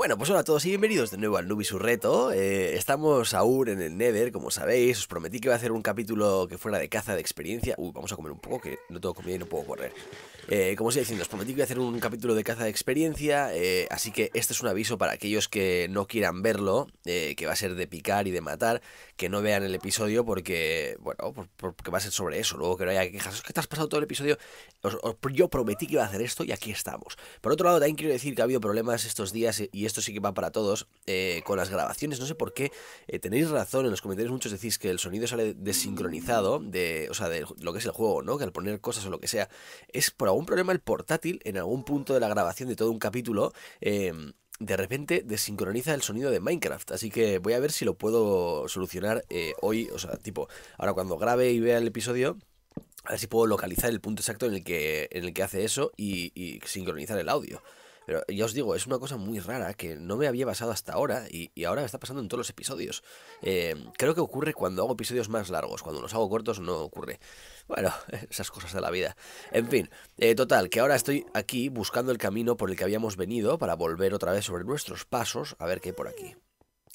Bueno, pues hola a todos y bienvenidos de nuevo al Nubi Reto. Eh, estamos aún en el Nether, como sabéis. Os prometí que iba a hacer un capítulo que fuera de caza de experiencia. Uy, vamos a comer un poco, que no tengo comida y no puedo correr. Eh, como os iba diciendo, os prometí que iba a hacer un capítulo de caza de experiencia. Eh, así que este es un aviso para aquellos que no quieran verlo, que va a ser de picar y de matar, que no vean el episodio porque, bueno, porque va a ser sobre eso. Luego que no haya quejas. que te has pasado todo el episodio. yo prometí que iba a hacer esto y aquí estamos. Por otro lado, también quiero decir que ha habido problemas estos días y esto sí que va para todos, eh, con las grabaciones, no sé por qué, eh, tenéis razón, en los comentarios muchos decís que el sonido sale desincronizado, de, o sea, de lo que es el juego, ¿no? Que al poner cosas o lo que sea, es por algún problema el portátil, en algún punto de la grabación de todo un capítulo, em, de repente desincroniza el sonido de Minecraft. Así que voy a ver si lo puedo solucionar eh, hoy. O sea, tipo, ahora cuando grabe y vea el episodio, a ver si puedo localizar el punto exacto en el que, en el que hace eso y sincronizar el audio. Pero ya os digo, es una cosa muy rara que no me había pasado hasta ahora y, ahora me está pasando en todos los episodios. Eh, creo que ocurre cuando hago episodios más largos, cuando los hago cortos no ocurre. Bueno, esas cosas de la vida. En fin, eh, total, que ahora estoy aquí buscando el camino por el que habíamos venido para volver otra vez sobre nuestros pasos a ver qué hay por aquí.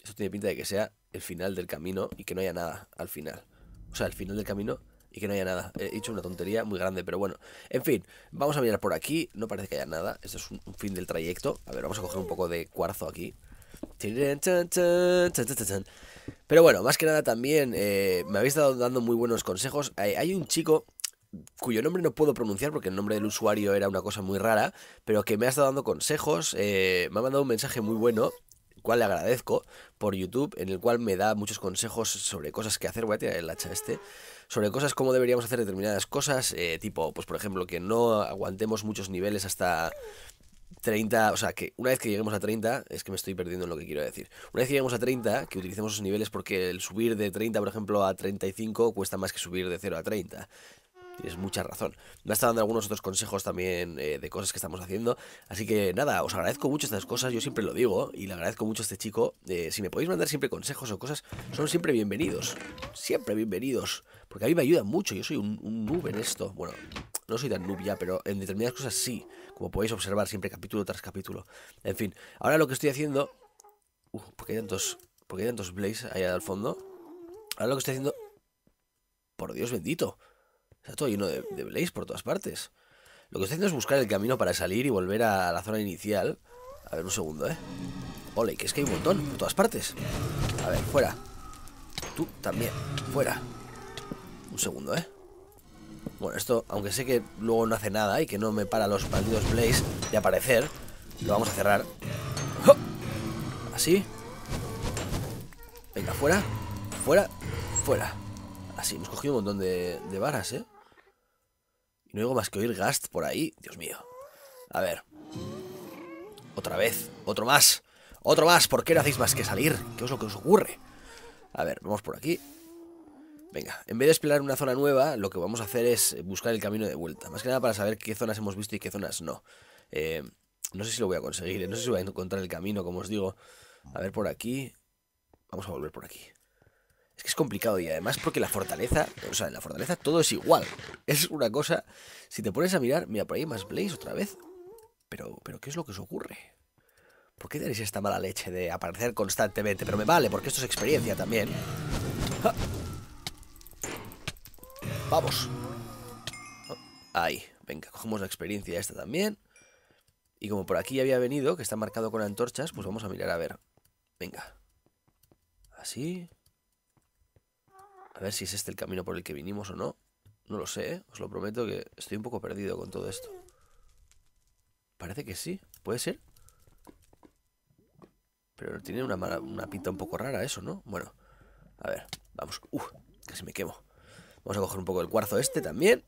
Esto tiene pinta de que sea el final del camino y que no haya nada al final. O sea, el final del camino y que no haya nada. He hecho una tontería muy grande, pero bueno. En fin, vamos a mirar por aquí. No parece que haya nada. Esto es un, fin del trayecto. A ver, vamos a coger un poco de cuarzo aquí. Pero bueno, más que nada también eh, me habéis estado dando muy buenos consejos. Hay, un chico cuyo nombre no puedo pronunciar porque el nombre del usuario era una cosa muy rara, pero que me ha estado dando consejos, eh, me ha mandado un mensaje muy bueno, cual le agradezco por YouTube, en el cual me da muchos consejos sobre cosas que hacer. Voy a tirar el hacha este sobre cosas como deberíamos hacer determinadas cosas, eh, tipo, pues por ejemplo, que no aguantemos muchos niveles hasta 30, o sea, que una vez que lleguemos a 30, es que me estoy perdiendo en lo que quiero decir. Una vez que lleguemos a 30, que utilicemos esos niveles porque el subir de 30, por ejemplo, a 35 cuesta más que subir de 0 a 30. Tienes mucha razón. Me ha estado dando algunos otros consejos también eh, de cosas que estamos haciendo. Así que nada, os agradezco mucho estas cosas. Yo siempre lo digo y le agradezco mucho a este chico. Eh, si me podéis mandar siempre consejos o cosas, son siempre bienvenidos. Siempre bienvenidos. Porque a mí me ayuda mucho. Yo soy un, un noob en esto. Bueno, no soy tan noob ya, pero en determinadas cosas sí. Como podéis observar siempre capítulo tras capítulo. En fin, ahora lo que estoy haciendo... Uf, uh, ¿por hay tantos, por hay tantos blaze allá al fondo? Ahora lo que estoy haciendo... Por Dios bendito. Está todo lleno de, de Blaze por todas partes. Lo que estoy haciendo es buscar el camino para salir y volver a la zona inicial. A ver, un segundo, ¿eh? Ole, que es que hay un montón por todas partes. A ver, fuera. Tú también, fuera. Un segundo, ¿eh? Bueno, esto, aunque sé que luego no hace nada y que no me para los malditos Blaze de aparecer, lo vamos a cerrar. ¡Oh! Así. Venga, fuera, fuera, fuera. Así, hemos cogido un montón de varas, ¿eh? No digo más que oír Gast por ahí. Dios mío. A ver. Otra vez. Otro más. Otro más. ¿Por qué no hacéis más que salir? ¿Qué es lo que os ocurre? A ver, vamos por aquí. Venga, en vez de explorar una zona nueva, lo que vamos a hacer es buscar el camino de vuelta. Más que nada para saber qué zonas hemos visto y qué zonas no. Eh, no sé si lo voy a conseguir, eh. no sé si voy a encontrar el camino, como os digo. A ver por aquí. Vamos a volver por aquí. Es que es complicado y además porque la fortaleza, o sea, en la fortaleza todo es igual. Es una cosa, si te pones a mirar, mira, por ahí hay más Blaze otra vez. Pero, pero, ¿qué es lo que os ocurre? ¿Por qué tenéis esta mala leche de aparecer constantemente? Pero me vale, porque esto es experiencia también. Ah. Vamos. Ahí, venga, cogemos la experiencia esta también. Y como por aquí había venido, que está marcado con antorchas, pues vamos a mirar a ver. Venga. Así. A ver si es este el camino por el que vinimos o no. No lo sé, ¿eh? os lo prometo que estoy un poco perdido con todo esto. Parece que sí, puede ser. Pero tiene una, pinta un poco rara eso, ¿no? Bueno, a ver, vamos. Uf, casi me quemo. Vamos a coger un poco del cuarzo este también.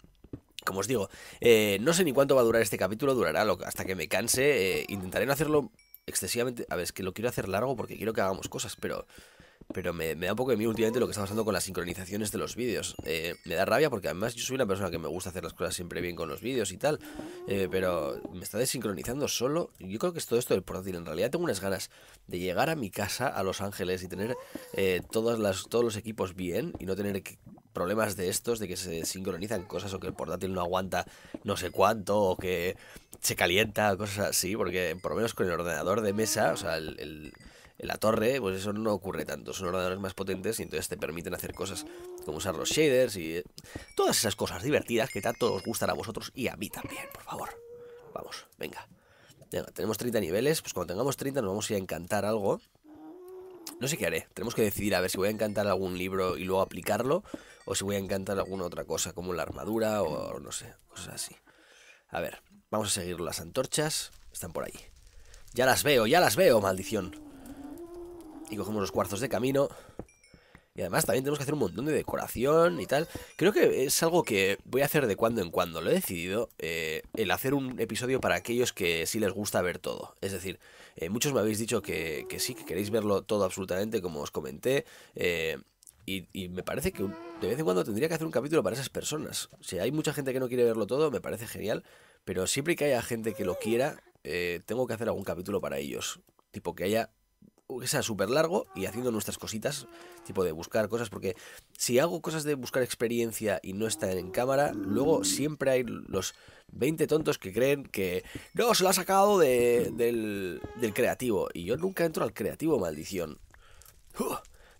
Como os digo, eh, no sé ni cuánto va a durar este capítulo, durará lo, hasta que me canse. Eh, intentaré no hacerlo excesivamente... A ver, es que lo quiero hacer largo porque quiero que hagamos cosas, pero... Pero me, da un poco de mí últimamente lo que está pasando con las sincronizaciones de los vídeos. Eh, me da rabia porque además yo soy una persona que me gusta hacer las cosas siempre bien con los vídeos y tal. Eh, pero me está desincronizando solo. Yo creo que es todo esto del portátil. En realidad tengo unas ganas de llegar a mi casa, a Los Ángeles, y tener eh, todas las, todos los equipos bien y no tener problemas de estos, de que se sincronizan cosas o que el portátil no aguanta no sé cuánto o que se calienta, cosas así, porque por lo menos con el ordenador de mesa, o sea, el en la torre, pues eso no ocurre tanto. Son ordenadores más potentes y entonces te permiten hacer cosas como usar los shaders y eh, todas esas cosas divertidas que tanto os gustan a vosotros y a mí también, por favor. Vamos, venga. Venga, tenemos 30 niveles, pues cuando tengamos 30 nos vamos a, ir a encantar algo. No sé qué haré, tenemos que decidir a ver si voy a encantar algún libro y luego aplicarlo o si voy a encantar alguna otra cosa como la armadura o no sé, cosas así. A ver, vamos a seguir las antorchas, están por ahí. Ya las veo, ya las veo, maldición. Y cogemos los cuartos de camino. Y además también tenemos que hacer un montón de decoración y tal. Creo que es algo que voy a hacer de cuando en cuando. Lo he decidido, eh, el hacer un episodio para aquellos que sí les gusta ver todo. Es decir, eh, muchos me habéis dicho que, sí, que queréis verlo todo absolutamente, como os comenté. Eh, y, me parece que de vez en cuando tendría que hacer un capítulo para esas personas. Si hay mucha gente que no quiere verlo todo, me parece genial. Pero siempre que haya gente que lo quiera, tengo que hacer algún capítulo para ellos. Tipo que haya que sea súper largo y haciendo nuestras cositas, tipo de buscar cosas, porque si hago cosas de buscar experiencia y no están en cámara, luego siempre hay los 20 tontos que creen que no, se lo ha sacado de, del, del, creativo. Y yo nunca entro al creativo, maldición.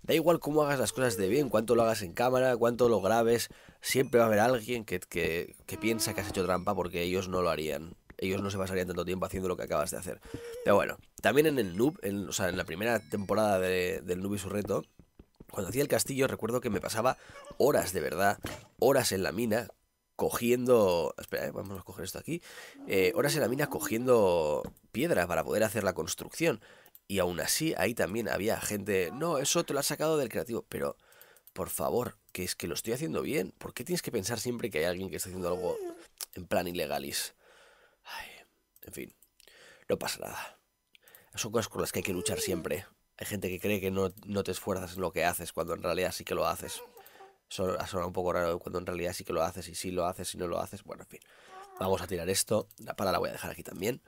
da igual cómo hagas las cosas de bien, cuánto lo hagas en cámara, cuánto lo grabes, siempre va a haber alguien que, que piensa que has hecho trampa porque ellos no lo harían ellos no se pasarían tanto tiempo haciendo lo que acabas de hacer. Pero bueno, también en el Noob, en, o sea, en la primera temporada de, del Noob y su reto, cuando hacía el castillo recuerdo que me pasaba horas de verdad, horas en la mina, cogiendo... Espera, eh, vamos a coger esto aquí. Eh, horas en la mina cogiendo Piedras para poder hacer la construcción. Y aún así, ahí también había gente... No, eso te lo has sacado del creativo, pero... Por favor, que es que lo estoy haciendo bien. ¿Por qué tienes que pensar siempre que hay alguien que está haciendo algo en plan ilegalis? En fin, no pasa nada. Son cosas con las que hay que luchar siempre. Hay gente que cree que no, te esfuerzas en lo que haces cuando en realidad sí que lo haces. Eso ha un poco raro cuando en realidad sí que lo haces y sí lo haces y no lo haces. Bueno, en fin. Vamos a tirar esto. La pala la voy a dejar aquí también.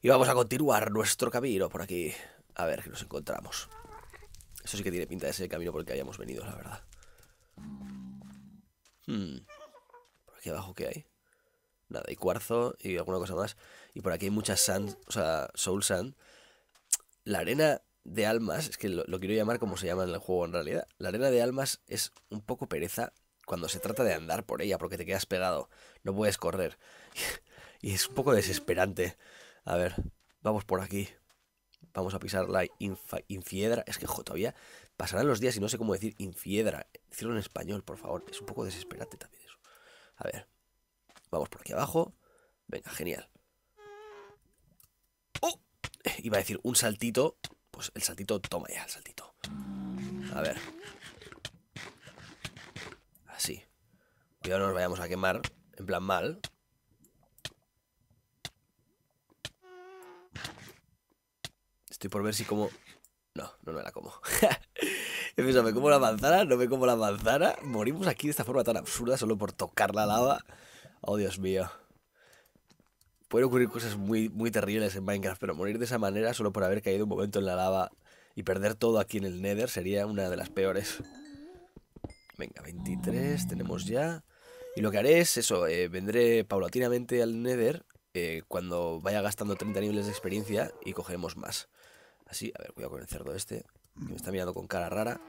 Y vamos a continuar nuestro camino por aquí. A ver qué nos encontramos. Eso sí que tiene pinta de ser el camino por el que habíamos venido, la verdad. Hmm. ¿Por aquí abajo qué hay? nada, y cuarzo y alguna cosa más. Y por aquí hay muchas sand, o sea, soul sand. La arena de almas, es que lo, quiero llamar como se llama en el juego en realidad. La arena de almas es un poco pereza cuando se trata de andar por ella porque te quedas pegado, no puedes correr. y es un poco desesperante. A ver, vamos por aquí. Vamos a pisar la infiedra. Es que jo, todavía pasarán los días y no sé cómo decir infiedra. Decirlo en español, por favor. Es un poco desesperante también eso. A ver. Vamos por aquí abajo. Venga, genial. ¡Oh! Eh, iba a decir un saltito. Pues el saltito, toma ya el saltito. A ver. Así. Y no nos vayamos a quemar. En plan mal. Estoy por ver si como... No, no me la como. He me como la manzana, no me como la manzana. Morimos aquí de esta forma tan absurda solo por tocar la lava. Oh, Dios mío. Pueden ocurrir cosas muy, muy terribles en Minecraft, pero morir de esa manera solo por haber caído un momento en la lava y perder todo aquí en el Nether sería una de las peores. Venga, 23 tenemos ya. Y lo que haré es eso, eh, vendré paulatinamente al Nether eh, cuando vaya gastando 30 niveles de experiencia y cogeremos más. Así, a ver, cuidado con el cerdo este, que me está mirando con cara rara.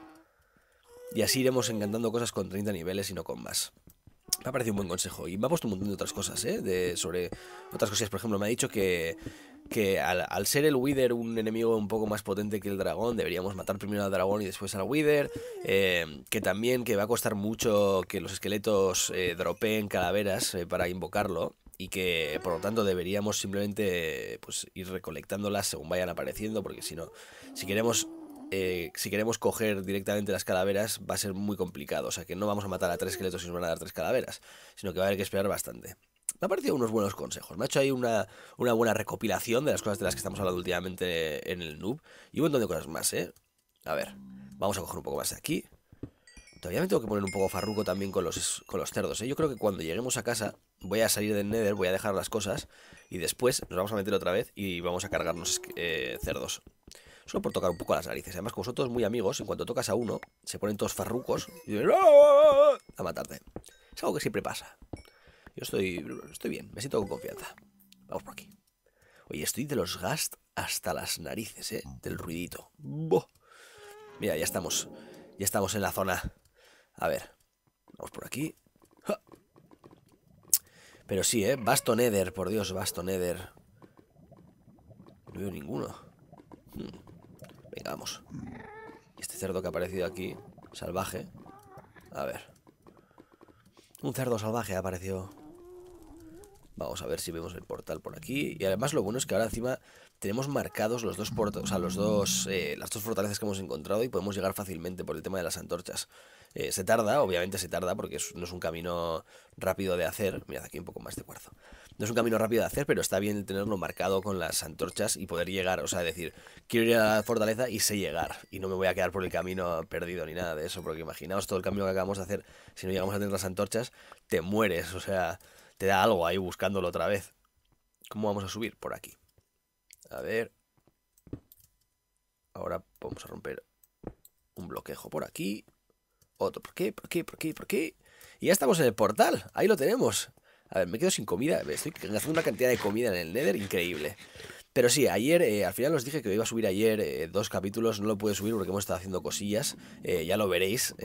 Y así iremos encantando cosas con 30 niveles y no con más. Me ha parecido un buen consejo y me ha puesto un montón de otras cosas, ¿eh? sobre otras cosas, por ejemplo, me ha dicho que, que al, ser el Wither un enemigo un poco más potente que el dragón, deberíamos matar primero al dragón y después al Wither. Eh, que también que va a costar mucho que los esqueletos eh, dropeen calaveras eh, para invocarlo y que por lo tanto deberíamos simplemente pues, ir recolectándolas según vayan apareciendo, porque si no, si queremos eh, si queremos coger directamente las calaveras va a ser muy complicado. O sea que no vamos a matar a tres esqueletos y nos van a dar tres calaveras, sino que va a haber que esperar bastante. Me ha parecido unos buenos consejos. Me ha hecho ahí una, una buena recopilación de las cosas de las que estamos hablando últimamente en el noob. Y un montón de cosas más, ¿eh? A ver, vamos a coger un poco más de aquí. Todavía me tengo que poner un poco farruco también con los, con los cerdos, ¿eh? Yo creo que cuando lleguemos a casa voy a salir del nether, voy a dejar las cosas y después nos vamos a meter otra vez y vamos a cargarnos eh, cerdos solo por tocar un poco las narices. Además, con vosotros muy amigos, en cuanto tocas a uno, se ponen todos farrucos y a matarte. Es algo que siempre pasa. Yo estoy, estoy bien, me siento con confianza. Vamos por aquí. Oye, estoy de los gast hasta las narices, ¿eh? Del ruidito. ¡Boh! Mira, ya estamos. Ya estamos en la zona. A ver. Vamos por aquí. Pero sí, ¿eh? Basto nether, por Dios, Basto nether. No veo ninguno. Hmm. Venga, Este cerdo que ha aparecido aquí, salvaje. A ver. Un cerdo salvaje ha aparecido. Vamos a ver si vemos el portal por aquí. Y además lo bueno es que ahora encima tenemos marcados los dos puertos o sea, los dos, eh, las dos fortalezas que hemos encontrado y podemos llegar fácilmente por el tema de las antorchas. Eh, se tarda, obviamente se tarda, porque no es un camino rápido de hacer. Mirad aquí un poco más de cuarzo no es un camino rápido de hacer, pero está bien tenerlo marcado con las antorchas y poder llegar, o sea, decir, quiero ir a la fortaleza y sé llegar, y no me voy a quedar por el camino perdido ni nada de eso, porque imaginaos todo el camino que acabamos de hacer, si no llegamos a tener las antorchas, te mueres, o sea, te da algo ahí buscándolo otra vez. ¿Cómo vamos a subir? Por aquí. A ver. Ahora vamos a romper un bloquejo por aquí. Otro por qué por aquí, por aquí, por aquí. Y ya estamos en el portal. Ahí lo tenemos. A ver, me quedo sin comida. Estoy gastando una cantidad de comida en el Nether increíble. Pero sí, ayer, eh, al final os dije que iba a subir ayer eh, dos capítulos, no lo pude subir porque hemos estado haciendo cosillas, eh, ya lo veréis,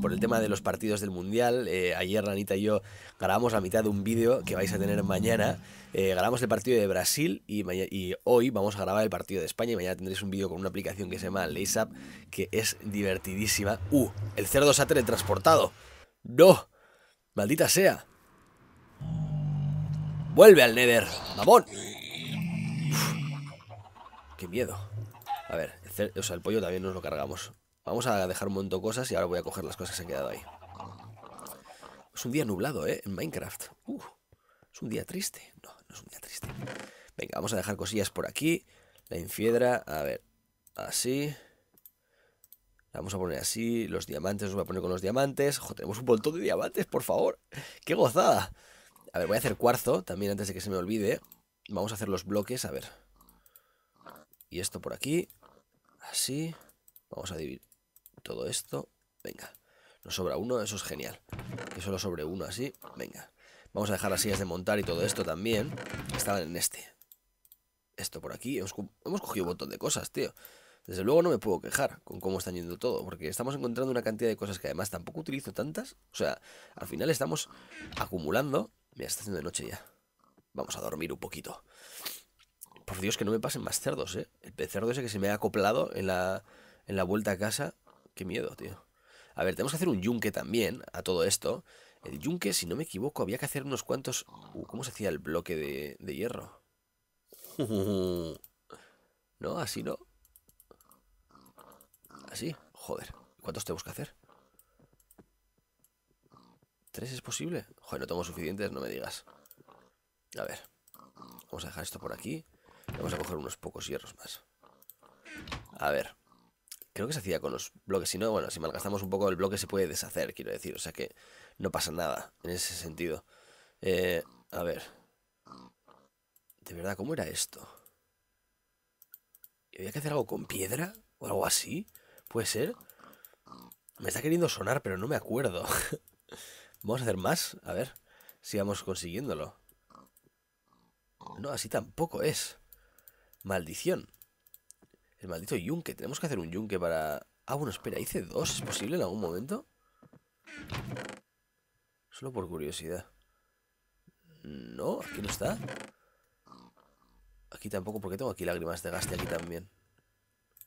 por el tema de los partidos del Mundial, ayer Ranita y yo grabamos la mitad de un vídeo que vais a tener mañana, grabamos el partido de Brasil y, y, hoy vamos a grabar el partido de España y mañana tendréis un vídeo con una aplicación que se llama Laysap, que es divertidísima. ¡Uh! El cerdo se ha teletransportado. ¡No! ¡Maldita sea! Vuelve al Nether, mamón. qué miedo. A ver, el, o sea, el pollo también nos lo cargamos. Vamos a dejar un montón de cosas y ahora voy a coger las cosas que se han quedado ahí. Es un día nublado, ¿eh? En Minecraft. es un día triste. No, no es un día triste. Venga, vamos a dejar cosillas por aquí. La infiedra, a ver, así. La vamos a poner así. Los diamantes, los voy a poner con los diamantes. Ojo, tenemos un montón de diamantes, por favor. ¡Qué gozada! A ver, voy a hacer cuarzo también antes de que se me olvide. Vamos a hacer los bloques, a ver. Y esto por aquí. Así. Vamos a dividir todo esto. Venga. Nos sobra uno, eso es genial. Que solo sobre uno así. Venga. Vamos a dejar las sillas de montar y todo esto también. Estaban en este. Esto por aquí. Hemos, cogido un montón de cosas, tío. Desde luego no me puedo quejar con cómo están yendo todo, porque estamos encontrando una cantidad de cosas que además tampoco utilizo tantas. O sea, al final estamos acumulando Mira, está haciendo de noche ya. Vamos a dormir un poquito. Por Dios, que no me pasen más cerdos, ¿eh? El cerdo ese que se me ha acoplado en la, en la vuelta a casa. Qué miedo, tío. A ver, tenemos que hacer un yunque también a todo esto. El yunque, si no me equivoco, había que hacer unos cuantos... Uh, ¿Cómo se hacía el bloque de, de hierro? no, así no. Así, joder. ¿Cuántos tenemos que hacer? ¿Tres es posible? Joder, no tengo suficientes, no me digas. A ver. Vamos a dejar esto por aquí. Vamos a coger unos pocos hierros más. A ver. Creo que se hacía con los bloques. Si no, bueno, si malgastamos un poco el bloque se puede deshacer, quiero decir. O sea que no pasa nada en ese sentido. Eh, a ver. De verdad, ¿cómo era esto? ¿Había que hacer algo con piedra? ¿O algo así? ¿Puede ser? Me está queriendo sonar, pero no me acuerdo. Vamos a hacer más, a ver si vamos consiguiéndolo. No, así tampoco es. Maldición. El maldito yunque. Tenemos que hacer un yunque para... Ah, bueno, espera, hice dos. ¿Es posible en algún momento? Solo por curiosidad. No, aquí no está. Aquí tampoco, porque tengo aquí lágrimas de gaste aquí también.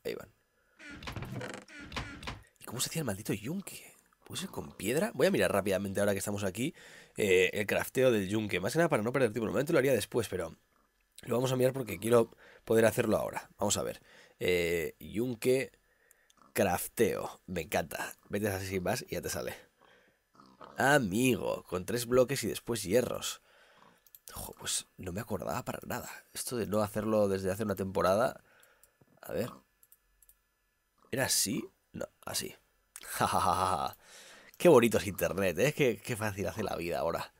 Ahí van. ¿Y cómo se hacía el maldito yunque? ¿Puede con piedra? Voy a mirar rápidamente ahora que estamos aquí eh, el crafteo del yunque. Más que nada para no perder tiempo. momento lo haría después, pero lo vamos a mirar porque quiero poder hacerlo ahora. Vamos a ver. Eh, yunque crafteo. Me encanta. Vete así sin más y ya te sale. Amigo, con tres bloques y después hierros. pues no me acordaba para nada. Esto de no hacerlo desde hace una temporada. A ver. ¿Era así? No, así. qué bonito es internet, ¿eh? Qué, qué fácil hace la vida ahora.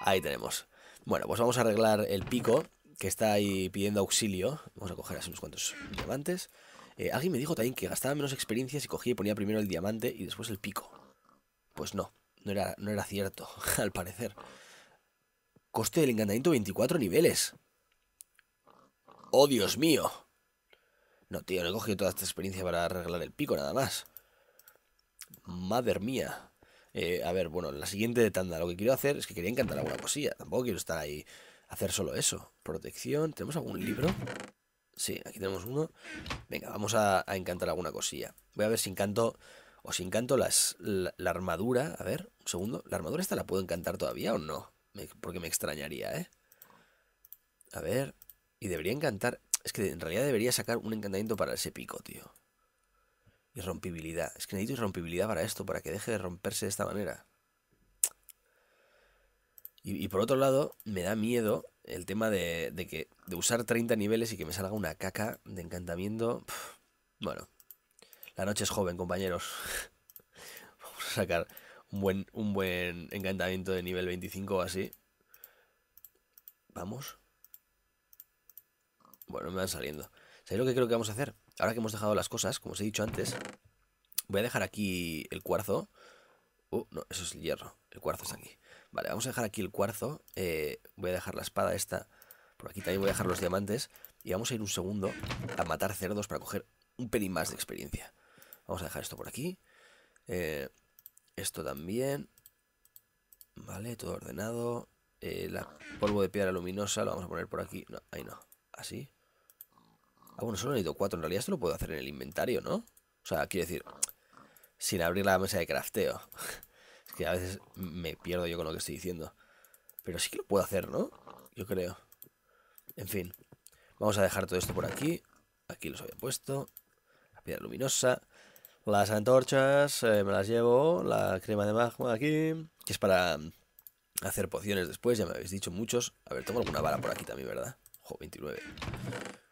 Ahí tenemos. Bueno, pues vamos a arreglar el pico que está ahí pidiendo auxilio. Vamos a coger así unos cuantos diamantes. Eh, alguien me dijo también que gastaba menos experiencia Si cogía y ponía primero el diamante y después el pico. Pues no, no era, no era cierto, al parecer. Coste del encantamiento 24 niveles. ¡Oh, Dios mío! No, tío, no he cogido toda esta experiencia para arreglar el pico nada más. Madre mía. Eh, a ver, bueno, la siguiente de tanda. Lo que quiero hacer es que quería encantar alguna cosilla. Tampoco quiero estar ahí. Hacer solo eso. Protección. ¿Tenemos algún libro? Sí, aquí tenemos uno. Venga, vamos a, encantar alguna cosilla. Voy a ver si encanto. O si encanto las, la, armadura. A ver, un segundo. ¿La armadura esta la puedo encantar todavía o no? porque me extrañaría, ¿eh? A ver. Y debería encantar. Es que en realidad debería sacar un encantamiento para ese pico, tío. Irrompibilidad. Es que necesito irrompibilidad para esto, para que deje de romperse de esta manera. Y, por otro lado, me da miedo el tema de, que, de usar 30 niveles y que me salga una caca de encantamiento. bueno, la noche es joven, compañeros. Vamos a sacar un buen, un buen encantamiento de nivel 25 o así. Vamos. Bueno, me van saliendo. ¿Sabéis lo que creo que vamos a hacer? Ahora que hemos dejado las cosas, como os he dicho antes, voy a dejar aquí el cuarzo. Uh, no, eso es el hierro. El cuarzo está aquí. Vale, vamos a dejar aquí el cuarzo. Eh, voy a dejar la espada esta. Por aquí también voy a dejar los diamantes. Y vamos a ir un segundo a matar cerdos para coger un pelín más de experiencia. Vamos a dejar esto por aquí. Eh, esto también. Vale, todo ordenado. Eh, la polvo de piedra luminosa lo vamos a poner por aquí. No, ahí no. Así. Ah, bueno, solo he ido cuatro. En realidad esto lo puedo hacer en el inventario, ¿no? O sea, quiero decir, sin abrir la mesa de crafteo. es que a veces me pierdo yo con lo que estoy diciendo. Pero sí que lo puedo hacer, ¿no? Yo creo. En fin. Vamos a dejar todo esto por aquí. Aquí los había puesto. La piedra luminosa. Las antorchas, eh, me las llevo. La crema de magma aquí. Que es para hacer pociones después, ya me habéis dicho muchos. A ver, tengo alguna vara por aquí también, ¿verdad? Jo, 29.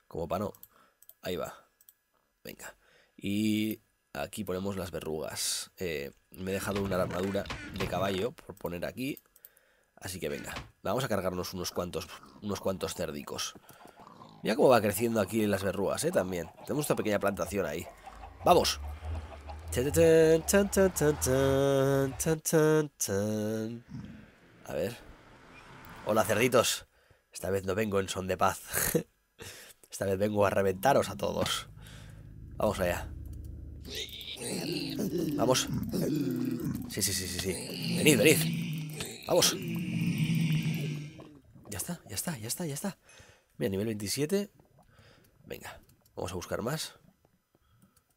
Como para no. Ahí va. Venga. Y aquí ponemos las verrugas. Eh, me he dejado una armadura de caballo por poner aquí. Así que venga, vamos a cargarnos unos cuantos, unos cuantos cerdicos. Mira cómo va creciendo aquí las verrugas, ¿eh? También. Tenemos esta pequeña plantación ahí. ¡Vamos! A ver. Hola, cerditos. Esta vez no vengo en son de paz. Esta vez vengo a reventaros a todos. Vamos allá. Vamos. Sí, sí, sí, sí, sí. Venid, venid. Vamos. Ya está, ya está, ya está, ya está. Mira, nivel 27. Venga, vamos a buscar más.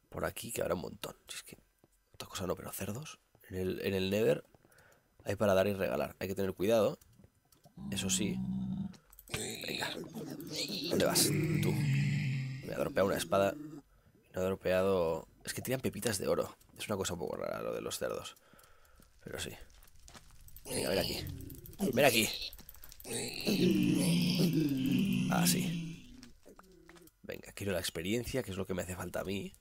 Por aquí, que habrá un montón. es que... Otra cosa no, pero cerdos. En el, en el Nether hay para dar y regalar. Hay que tener cuidado. Eso sí. Venga. ¿Dónde vas? Tú. Me ha dropeado una espada. Me ha dropeado... Es que tiran pepitas de oro. Es una cosa un poco rara lo de los cerdos. Pero sí. Venga, ven aquí. Ven aquí. Ah, sí. Venga, quiero la experiencia, que es lo que me hace falta a mí.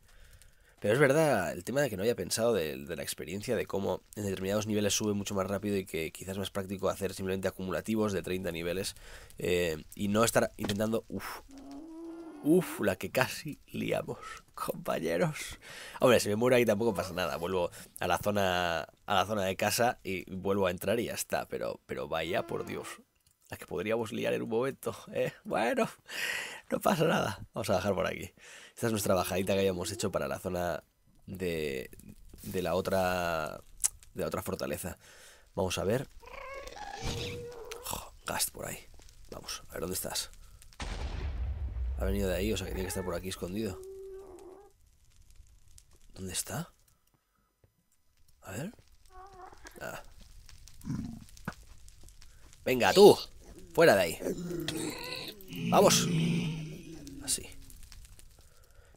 Pero es verdad el tema de que no había pensado de, la experiencia, de cómo en determinados niveles sube mucho más rápido y que quizás es más práctico hacer simplemente acumulativos de 30 niveles eh, y no estar intentando... Uf, uf, la que casi liamos, compañeros. Hombre, si me muero ahí tampoco pasa nada. Vuelvo a la zona, a la zona de casa y vuelvo a entrar y ya está. Pero, pero vaya, por Dios. La que podríamos liar en un momento, eh, Bueno, no pasa nada. Vamos a dejar por aquí. Esta es nuestra bajadita que habíamos hecho para la zona de, de la otra de la otra fortaleza. Vamos a ver. Gast por ahí. Vamos, a ver dónde estás. Ha venido de ahí, o sea que tiene que estar por aquí escondido. ¿Dónde está? A ver. Ah. Venga, tú. Fuera de ahí. Vamos.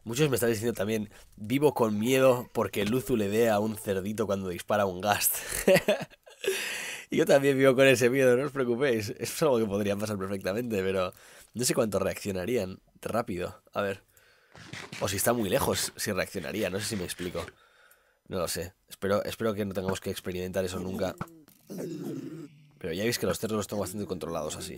Muchos me están diciendo también, vivo con miedo porque Luzu le dé a un cerdito cuando dispara un gast. y yo también vivo con ese miedo, no os preocupéis. Es algo que podría pasar perfectamente, pero no sé cuánto reaccionarían rápido. A ver. O si está muy lejos, si reaccionaría, no sé si me explico. No lo sé. Espero, espero que no tengamos que experimentar eso nunca. Pero ya veis que los cerdos los tengo bastante controlados así.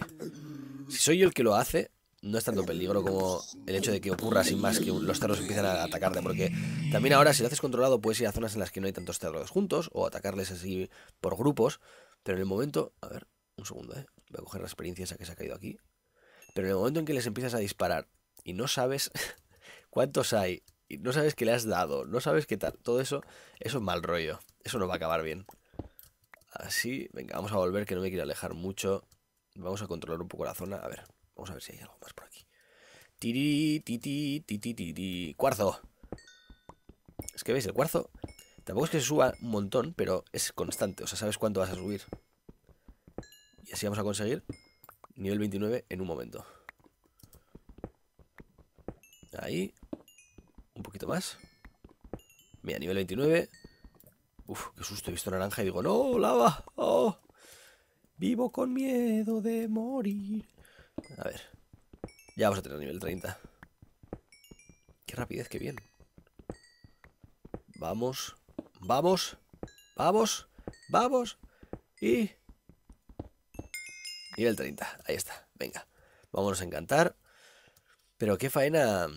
Si soy yo el que lo hace, no es tanto peligro como el hecho de que ocurra sin más que los cerdos empiezan a atacarte, porque también ahora si lo haces controlado puedes ir a zonas en las que no hay tantos cerdos juntos o atacarles así por grupos, pero en el momento, a ver, un segundo, ¿eh? voy a coger la experiencia esa que se ha caído aquí, pero en el momento en que les empiezas a disparar y no sabes cuántos hay, y no sabes qué le has dado, no sabes qué tal, todo eso, eso es mal rollo, eso no va a acabar bien. Así, venga, vamos a volver que no me quiero alejar mucho, vamos a controlar un poco la zona, a ver, Vamos a ver si hay algo más por aquí. Tiri, titi, titi, titi. Cuarzo. Es que veis, el cuarzo tampoco es que se suba un montón, pero es constante. O sea, sabes cuánto vas a subir. Y así vamos a conseguir nivel 29 en un momento. Ahí. Un poquito más. Mira, nivel 29. Uf, qué susto. He visto naranja y digo, no, lava. Oh. Vivo con miedo de morir. A ver. Ya vamos a tener nivel 30. Qué rapidez, qué bien. Vamos. Vamos. Vamos. Vamos. Y... Nivel 30. Ahí está. Venga. Vámonos a encantar. Pero qué faena...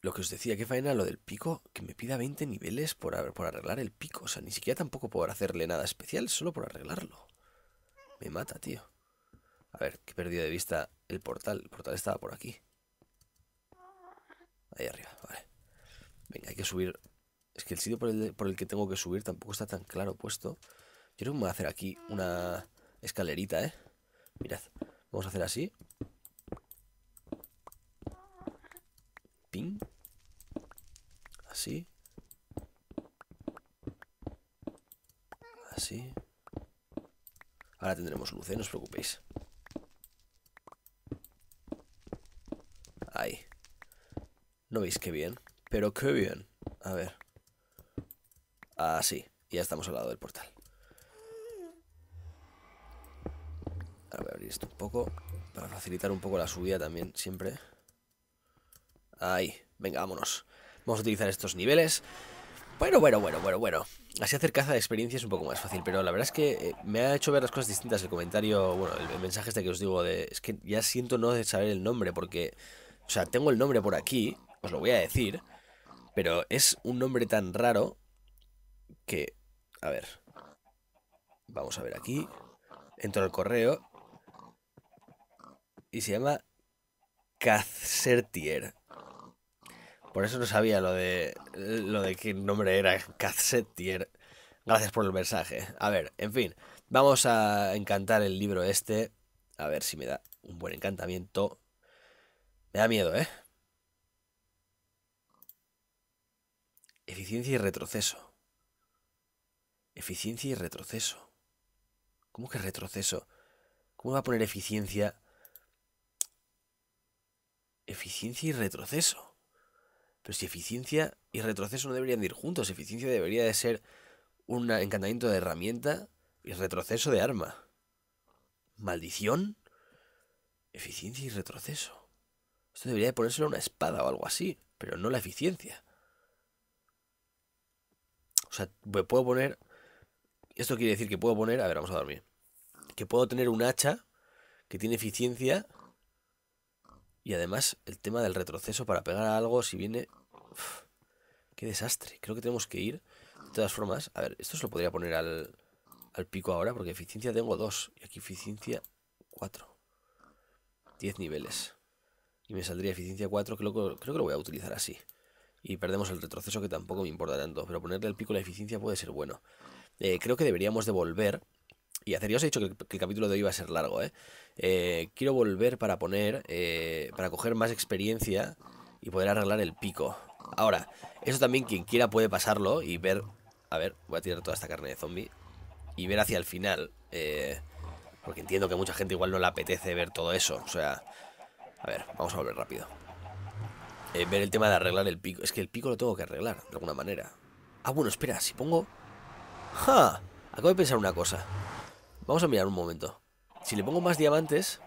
Lo que os decía, qué faena lo del pico, que me pida 20 niveles por, por arreglar el pico. O sea, ni siquiera tampoco puedo hacerle nada especial, solo por arreglarlo. Me mata, tío. A ver, que perdido de vista el portal. El portal estaba por aquí. Ahí arriba, vale. Venga, hay que subir. Es que el sitio por el, que tengo que subir tampoco está tan claro puesto. Yo creo que voy a hacer aquí una escalerita, ¿eh? Mirad, vamos a hacer así. Pin Así. Así. Ahora tendremos luz, ¿eh? no os preocupéis. ¿No veis qué bien? Pero qué bien. A ver. Así. Ah, sí, ya estamos al lado del portal. A ver, a abrir esto un poco. Para facilitar un poco la subida también, siempre. Ahí. Venga, vámonos. Vamos a utilizar estos niveles. Bueno, bueno, bueno, bueno, bueno. Así hacer caza de experiencia es un poco más fácil, pero la verdad es que eh, me ha hecho ver las cosas distintas el comentario, bueno, el, el mensaje este que os digo de... Es que ya siento no de saber el nombre, porque... O sea, tengo el nombre por aquí, os lo voy a decir, pero es un nombre tan raro que... A ver. Vamos a ver aquí. Entro al correo. Y se llama Cazertier. Por eso no sabía lo de lo de qué nombre era Cazertier. Gracias por el mensaje. A ver, en fin, vamos a encantar el libro este. A ver si me da un buen encantamiento. Me da miedo, ¿eh? Eficiencia y retroceso. Eficiencia y retroceso. ¿Cómo que retroceso? ¿Cómo va a poner eficiencia? Eficiencia y retroceso. Pero si eficiencia y retroceso no deberían ir juntos, eficiencia debería de ser un encantamiento de herramienta y retroceso de arma. ¿Maldición? Eficiencia y retroceso. Esto debería de ponérselo a una espada o algo así, pero no la eficiencia. O sea, me puedo poner. Esto quiere decir que puedo poner. A ver, vamos a dormir. Que puedo tener un hacha que tiene eficiencia. Y además, el tema del retroceso para pegar a algo si viene. ¡Qué desastre! Creo que tenemos que ir. De todas formas, a ver, esto se lo podría poner al, al pico ahora, porque eficiencia tengo 2. Y aquí eficiencia 4. 10 niveles. Y me saldría eficiencia 4. creo que lo voy a utilizar así y perdemos el retroceso que tampoco me importa tanto, pero ponerle el pico a la eficiencia puede ser bueno. Eh, creo que deberíamos de volver y hacer, ya os he dicho que el, capítulo de hoy va a ser largo, ¿eh? eh quiero volver para poner, eh, para coger más experiencia y poder arreglar el pico. Ahora, eso también quien quiera puede pasarlo y ver, a ver, voy a tirar toda esta carne de zombie y ver hacia el final, porque entiendo que mucha gente igual no le apetece ver todo eso, o sea, a ver, vamos a volver rápido. Eh, ver el tema de arreglar el pico. Es que el pico lo tengo que arreglar, de alguna manera. Ah, bueno, espera, si pongo... ¡Ja! Acabo de pensar una cosa. Vamos a mirar un momento. Si le pongo más diamantes,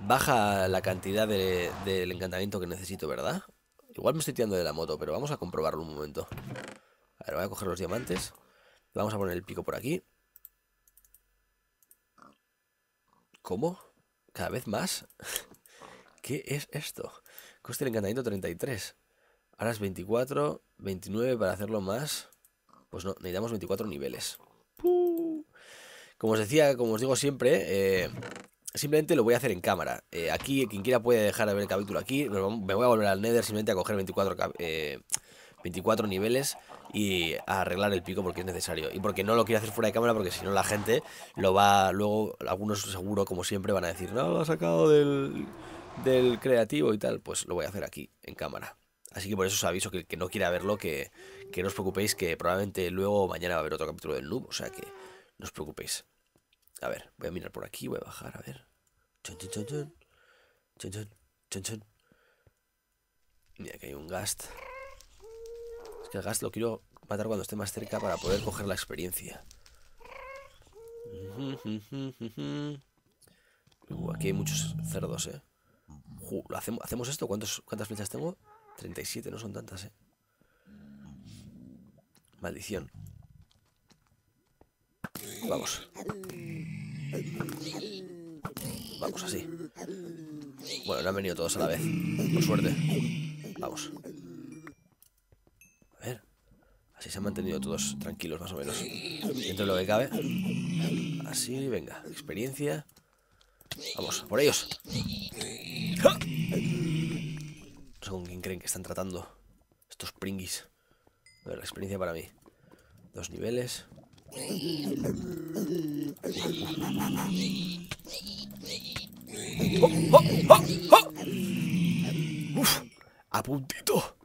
baja la cantidad de, del encantamiento que necesito, ¿verdad? Igual me estoy tirando de la moto, pero vamos a comprobarlo un momento. A ver, voy a coger los diamantes. Vamos a poner el pico por aquí. ¿Cómo? ¿Cada vez más? ¿Qué es esto? Coste el encantamiento 33. Ahora es 24, 29 para hacerlo más. Pues no, necesitamos 24 niveles. Como os decía, como os digo siempre, eh, simplemente lo voy a hacer en cámara. Eh, aquí, quien quiera puede dejar de ver el capítulo aquí. Me voy a volver al Nether simplemente a coger 24, 24 eh, niveles y arreglar el pico porque es necesario. Y porque no lo quiero hacer fuera de cámara porque si no la gente lo va... Luego, algunos seguro, como siempre, van a decir, no, lo ha sacado del del creativo y tal, pues lo voy a hacer aquí, en cámara. Así que por eso os aviso que el que no quiera verlo, que, no os preocupéis, que probablemente luego mañana va a haber otro capítulo del Noob, o sea que no os preocupéis. A ver, voy a mirar por aquí, voy a bajar, a ver. Mira, que hay un Gast. Es que el Gast lo quiero matar cuando esté más cerca para poder coger la experiencia. Uh, aquí hay muchos cerdos, eh hacemos, esto? ¿Cuántas flechas tengo? 37, no son tantas, eh. Maldición. Vamos. Vamos así. Bueno, no han venido todos a la vez. Por suerte. Vamos. A ver. Así se han mantenido todos tranquilos, más o menos. Dentro de lo que cabe. Así, venga. Experiencia. Vamos, por ellos con quién creen que están tratando. Estos Pringis A ver, la experiencia para mí. Dos niveles. ¡Oh, oh, oh, Uf, a puntito.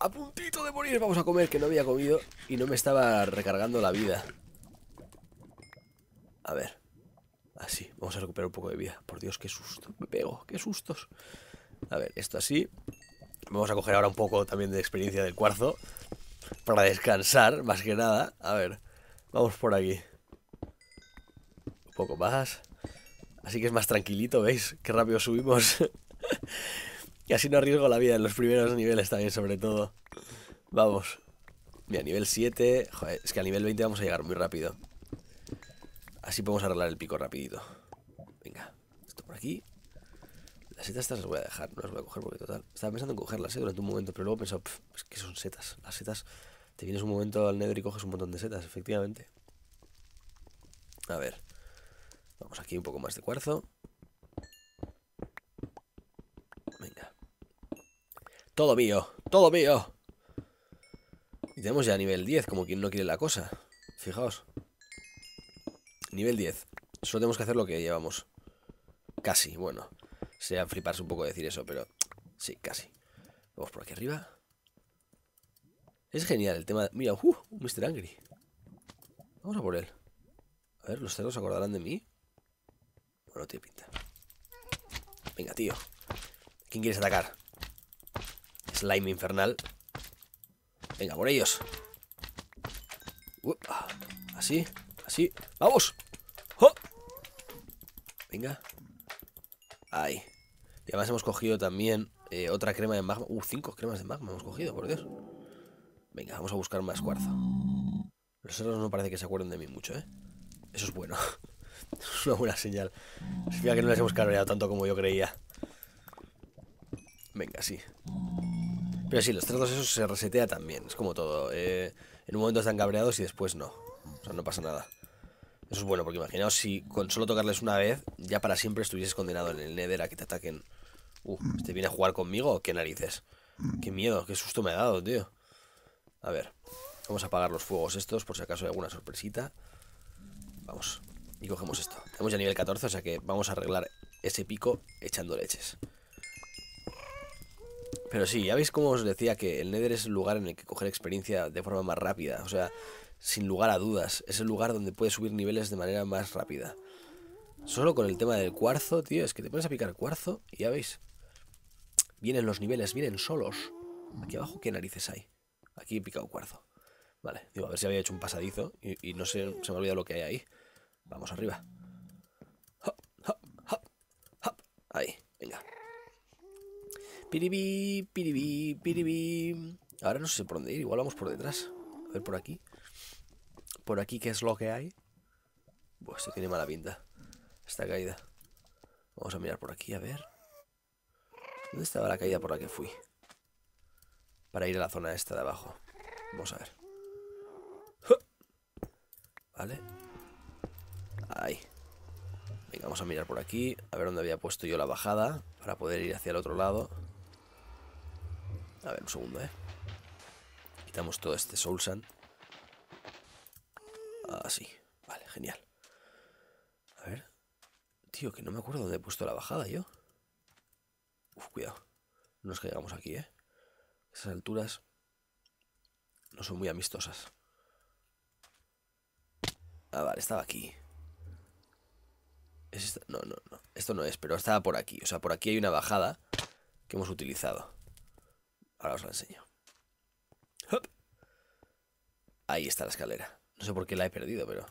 A puntito de morir. Vamos a comer, que no había comido y no me estaba recargando la vida. A ver. Así. Vamos a recuperar un poco de vida. Por Dios, qué susto. Me pego. Qué sustos. A ver, esto así. Vamos a coger ahora un poco también de experiencia del cuarzo. Para descansar, más que nada. A ver, vamos por aquí. Un poco más. Así que es más tranquilito, ¿veis? Qué rápido subimos. y así no arriesgo la vida en los primeros niveles también, sobre todo. Vamos. Mira, nivel 7... Joder, es que a nivel 20 vamos a llegar muy rápido. Así podemos arreglar el pico rapidito. Venga, esto por aquí. Las setas estas las voy a dejar, no las voy a coger porque total. Estaba pensando en cogerlas ¿eh? durante un momento, pero luego pensado... es que son setas. Las setas, te vienes un momento al negro y coges un montón de setas, efectivamente. A ver. Vamos aquí un poco más de cuarzo. Venga. Todo mío, todo mío. Y tenemos ya nivel 10, como quien no quiere la cosa. Fijaos. Nivel 10. Solo tenemos que hacer lo que llevamos. Casi, bueno. Sea fliparse un poco decir eso, pero sí, casi. Vamos por aquí arriba. Es genial el tema... Mira, uh, Mr. Angry. Vamos a por él. A ver, ¿los cerdos acordarán de mí? Bueno, tiene pinta. Venga, tío. ¿Quién quieres atacar? Slime infernal. Venga, por ellos. así, así. ¡Vamos! Venga. Ahí además hemos cogido también eh, otra crema de magma. Uh, cinco cremas de magma hemos cogido, por Dios. Venga, vamos a buscar más cuarzo. Los otros no parece que se acuerden de mí mucho, ¿eh? Eso es bueno. es una buena señal. Significa que no les hemos cabreado tanto como yo creía. Venga, sí. Pero sí, los cerdos esos se resetea también. Es como todo. Eh. en un momento están cabreados y después no. O sea, no pasa nada. Eso es bueno, porque imaginaos si con solo tocarles una vez, ya para siempre estuvieses condenado en el Nether a que te ataquen Uh, ¿Este viene a jugar conmigo? ¿Qué narices? Qué miedo, qué susto me ha dado, tío. A ver, vamos a apagar los fuegos estos por si acaso hay alguna sorpresita. Vamos, y cogemos esto. Estamos ya a nivel 14, o sea que vamos a arreglar ese pico echando leches. Pero sí, ya veis como os decía que el Nether es el lugar en el que coger experiencia de forma más rápida. O sea, sin lugar a dudas, es el lugar donde puedes subir niveles de manera más rápida. Solo con el tema del cuarzo, tío, es que te pones a picar cuarzo y ya veis, Vienen los niveles, vienen solos. Aquí abajo, ¿qué narices hay? Aquí he picado cuarzo. Vale, digo, a ver si había hecho un pasadizo y, no sé, se, me ha olvidado lo que hay ahí. Vamos arriba. Hop, hop, Ahí, venga. Piribí, piribí, piribí. Ahora no sé por dónde ir, igual vamos por detrás. A ver por aquí. Por aquí, ¿qué es lo que hay? Pues se tiene mala pinta. Esta caída. Vamos a mirar por aquí, a ver. ¿Dónde estaba la caída por la que fui? Para ir a la zona esta de abajo. Vamos a ver. Vale. Ahí. Venga, vamos a mirar por aquí. A ver dónde había puesto yo la bajada. Para poder ir hacia el otro lado. A ver, un segundo, ¿eh? Quitamos todo este soul sand. Así. Ah, vale, genial. A ver. Tío, que no me acuerdo dónde he puesto la bajada yo cuidado, no nos llegamos aquí, ¿eh? Esas alturas no son muy amistosas. Ah, vale, estaba aquí. ¿Es no, no, no. Esto no es, pero estaba por aquí. O sea, por aquí hay una bajada que hemos utilizado. Ahora os la enseño. Ahí está la escalera. No sé por qué la he perdido, pero...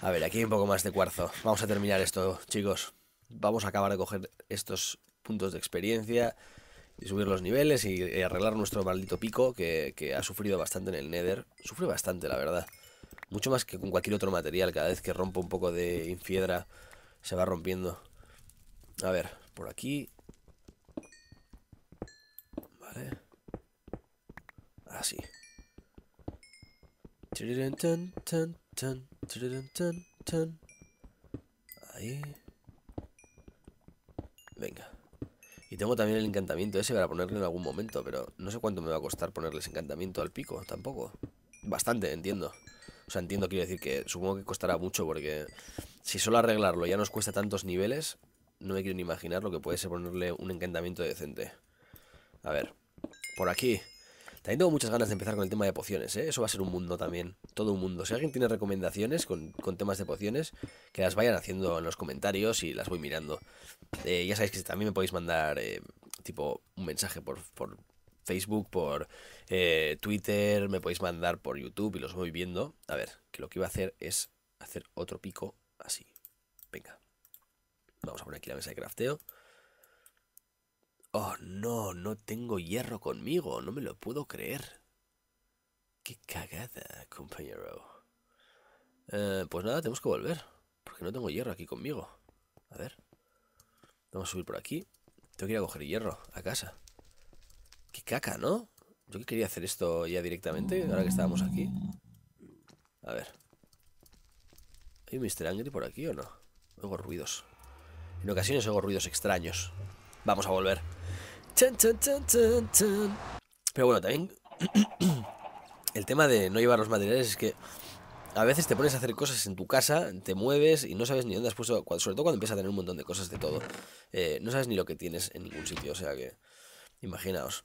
A ver, aquí hay un poco más de cuarzo. Vamos a terminar esto, chicos. Vamos a acabar de coger estos puntos de experiencia y subir los niveles y, arreglar nuestro maldito pico que, que, ha sufrido bastante en el Nether. Sufre bastante, la verdad. Mucho más que con cualquier otro material. Cada vez que rompo un poco de infiedra se va rompiendo. A ver, por aquí. Vale. Así. Ah, Venga tengo también el encantamiento ese para ponerle en algún momento, pero no sé cuánto me va a costar ese encantamiento al pico, tampoco. Bastante, entiendo. O sea, entiendo, quiero decir que supongo que costará mucho porque si solo arreglarlo ya nos cuesta tantos niveles, no me quiero ni imaginar lo que puede ser ponerle un encantamiento decente. A ver, por aquí también tengo muchas ganas de empezar con el tema de pociones, ¿eh? Eso va a ser un mundo también, todo un mundo. Si alguien tiene recomendaciones con, temas de pociones, que las vayan haciendo en los comentarios y las voy mirando. Eh, ya sabéis que también me podéis mandar, eh, tipo, un mensaje por, Facebook, por Twitter, me podéis mandar por YouTube y los voy viendo. A ver, que lo que iba a hacer es hacer otro pico así. Venga. Vamos a poner aquí la mesa de crafteo. Oh, no, no tengo hierro conmigo, no me lo puedo creer. Qué cagada, compañero. Eh, pues nada, tenemos que volver, porque no tengo hierro aquí conmigo. A ver. Vamos a subir por aquí. Tengo que ir a coger hierro a casa. Qué caca, ¿no? Yo quería hacer esto ya directamente, ahora que estábamos aquí. A ver. ¿Hay un Mr. Angry por aquí o no? Oigo ruidos. En ocasiones hago ruidos extraños. Vamos a volver. Pero bueno, también el tema de no llevar los materiales es que a veces te pones a hacer cosas en tu casa, te mueves y no sabes ni dónde has puesto, sobre todo cuando empiezas a tener un montón de cosas de todo. Eh, no sabes ni lo que tienes en ningún sitio, o sea que imaginaos.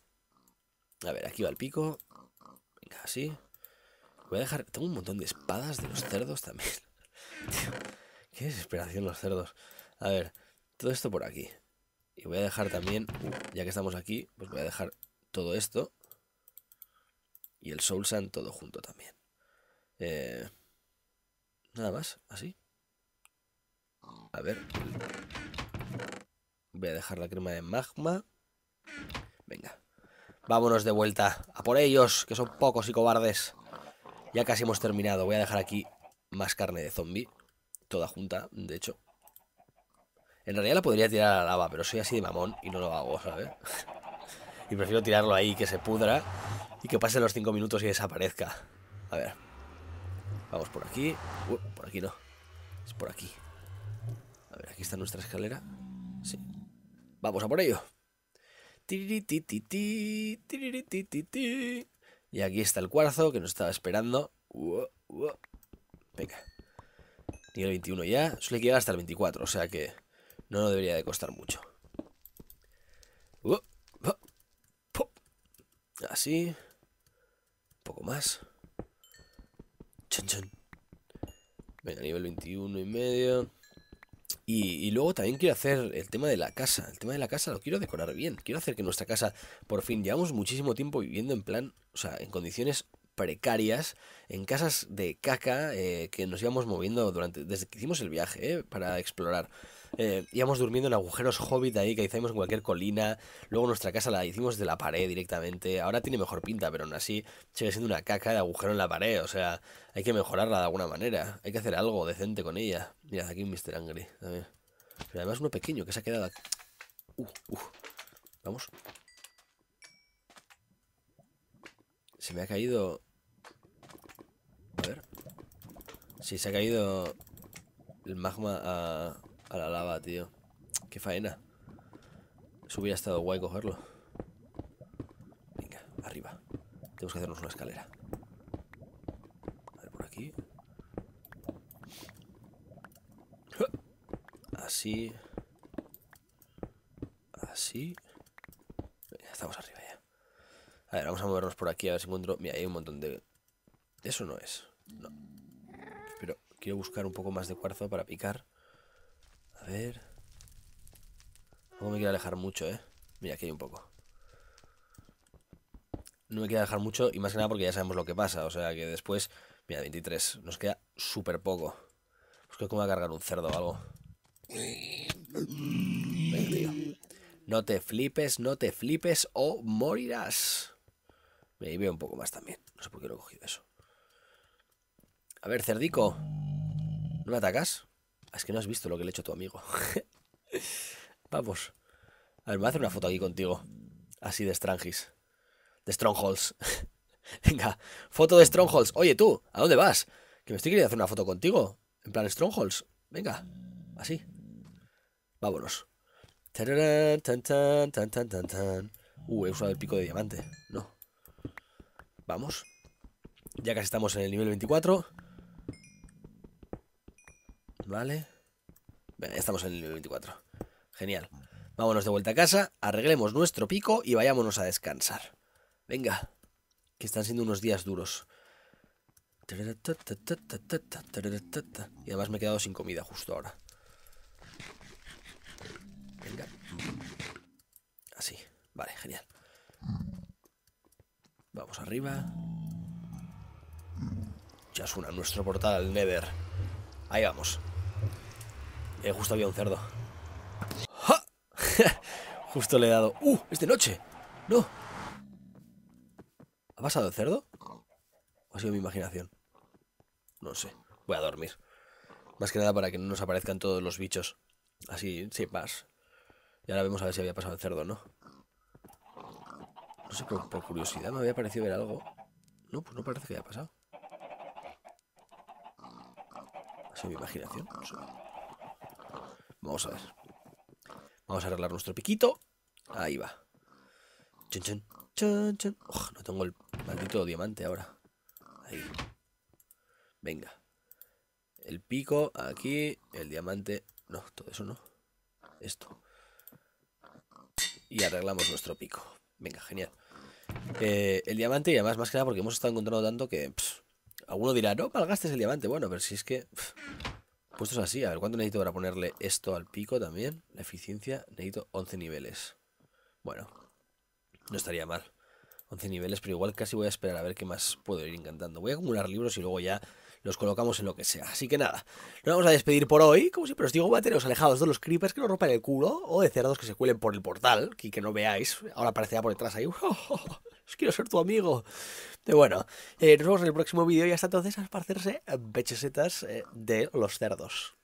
A ver, aquí va el pico. Venga, así. Voy a dejar... Tengo un montón de espadas de los cerdos también. Tío, qué desesperación los cerdos. A ver, todo esto por aquí. Y voy a dejar también, ya que estamos aquí, pues voy a dejar todo esto. Y el Soul Sand todo junto también. Eh, nada más, así. A ver. Voy a dejar la crema de magma. Venga. Vámonos de vuelta. A por ellos, que son pocos y cobardes. Ya casi hemos terminado. Voy a dejar aquí más carne de zombie. Toda junta, de hecho. En realidad la podría tirar a la lava, pero soy así de mamón y no lo hago, ¿sabes? y prefiero tirarlo ahí, que se pudra y que pase los 5 minutos y desaparezca. A ver. Vamos por aquí. Uh, por aquí no. Es por aquí. A ver, aquí está nuestra escalera. Sí. Vamos a por ello. Y aquí está el cuarzo que nos estaba esperando. Uh, uh. Venga. Nivel 21 ya. Solo hay hasta el 24, o sea que no debería de costar mucho. Uh, uh, Así. Un poco más. Venga, nivel 21 y medio. Y, luego también quiero hacer el tema de la casa. El tema de la casa lo quiero decorar bien. Quiero hacer que nuestra casa, por fin, llevamos muchísimo tiempo viviendo en plan, o sea, en condiciones precarias, en casas de caca eh, que nos íbamos moviendo durante, desde que hicimos el viaje, eh, para explorar. Eh, íbamos durmiendo en agujeros hobbit ahí que hicimos en cualquier colina. Luego nuestra casa la hicimos de la pared directamente. Ahora tiene mejor pinta, pero aún así sigue siendo una caca de agujero en la pared. O sea, hay que mejorarla de alguna manera. Hay que hacer algo decente con ella. mira aquí un Mr. Angry Pero además uno pequeño que se ha quedado uh, uh. Vamos. Se me ha caído... A ver. Sí, se ha caído el magma a... A la lava, tío. Qué faena. Eso hubiera estado guay cogerlo. Venga, arriba. Tenemos que hacernos una escalera. A ver, por aquí. Así. Así. Ya estamos arriba ya. A ver, vamos a movernos por aquí a ver si encuentro... Mira, hay un montón de... Eso no es. No. Pero quiero buscar un poco más de cuarzo para picar. A ver. No me quiero alejar mucho, ¿eh? Mira, aquí hay un poco. No me quiero alejar mucho y más que nada porque ya sabemos lo que pasa. O sea que después... Mira, 23. Nos queda súper poco. Pues que como a cargar un cerdo o algo. No te flipes, no te flipes o morirás. Mira, ahí veo un poco más también. No sé por qué no he cogido eso. A ver, cerdico. ¿No me atacas? Es que no has visto lo que le he hecho a tu amigo. Vamos. A ver, me voy a hacer una foto aquí contigo. Así de Strangis. De Strongholds. Venga, foto de Strongholds. Oye, tú, ¿a dónde vas? Que me estoy queriendo hacer una foto contigo. En plan Strongholds. Venga, así. Vámonos. Uh, he usado el pico de diamante. No. Vamos. Ya casi estamos en el nivel 24. ¿vale? Estamos en el nivel 24. Genial. Vámonos de vuelta a casa, arreglemos nuestro pico y vayámonos a descansar. Venga, que están siendo unos días duros. Y además me he quedado sin comida justo ahora. Venga. Así. Vale, genial. Vamos arriba. Ya una nuestro portal al Nether. Ahí vamos. Eh, justo había un cerdo. ¡Ja! justo le he dado. ¡Uh! ¡Es de noche! ¡No! ¿Ha pasado el cerdo? ¿O ha sido mi imaginación? No sé. Voy a dormir. Más que nada para que no nos aparezcan todos los bichos. Así, sin más. Y ahora vemos a ver si había pasado el cerdo, ¿no? No sé, por, curiosidad me había parecido ver algo. No, pues no parece que haya pasado. Ha sido mi imaginación. Vamos a ver. Vamos a arreglar nuestro piquito. Ahí va. no tengo el maldito diamante ahora. Ahí. Venga. El pico aquí, el diamante... No, todo eso no. Esto. Y arreglamos nuestro pico. Venga, genial. Eh, el diamante y además más que nada porque hemos estado encontrando tanto que... alguno dirá, no malgastes el diamante. Bueno, pero si es que... Puestos así, a ver, ¿cuánto necesito para ponerle esto al pico también? La eficiencia, necesito 11 niveles. Bueno, no estaría mal. 11 niveles, pero igual casi voy a esperar a ver qué más puedo ir encantando. Voy a acumular libros y luego ya los colocamos en lo que sea. Así que nada, nos vamos a despedir por hoy. Como siempre os digo, bateros alejados de los creepers que nos rompan el culo o de cerdos que se cuelen por el portal y que no veáis. Ahora aparecerá por detrás ahí. quiero ser tu amigo. Pero eh, bueno, eh, nos vemos en el próximo vídeo y hasta entonces a hacerse pechesetas eh, de los cerdos.